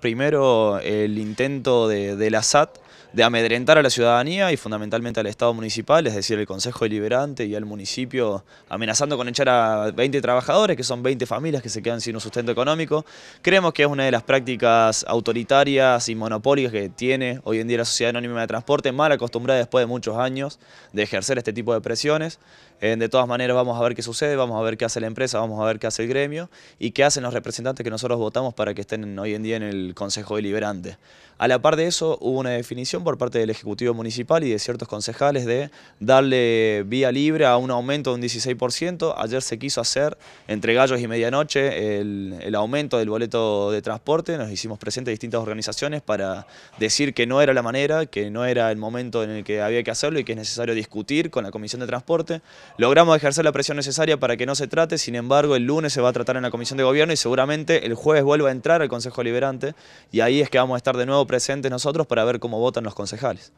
Primero, el intento de, la SAT de amedrentar a la ciudadanía y fundamentalmente al Estado municipal, es decir, el Consejo Deliberante y al municipio, amenazando con echar a 20 trabajadores, que son 20 familias que se quedan sin un sustento económico. Creemos que es una de las prácticas autoritarias y monopólicas que tiene hoy en día la Sociedad Anónima de Transporte, mal acostumbrada después de muchos años de ejercer este tipo de presiones. Eh, de todas maneras, vamos a ver qué sucede, vamos a ver qué hace la empresa, vamos a ver qué hace el gremio y qué hacen los representantes que nosotros votamos para que estén hoy en día en el Consejo Deliberante. A la par de eso, hubo una definición por parte del Ejecutivo Municipal y de ciertos concejales de darle vía libre a un aumento de un 16%. Ayer se quiso hacer, entre gallos y medianoche, el, aumento del boleto de transporte. Nos hicimos presentes distintas organizaciones para decir que no era la manera, que no era el momento en el que había que hacerlo y que es necesario discutir con la Comisión de Transporte. Logramos ejercer la presión necesaria para que no se trate, sin embargo, el lunes se va a tratar en la Comisión de Gobierno y seguramente el jueves vuelva a entrar al Consejo Deliberante y ahí es que vamos a estar de nuevo presentes nosotros para ver cómo votan los concejales.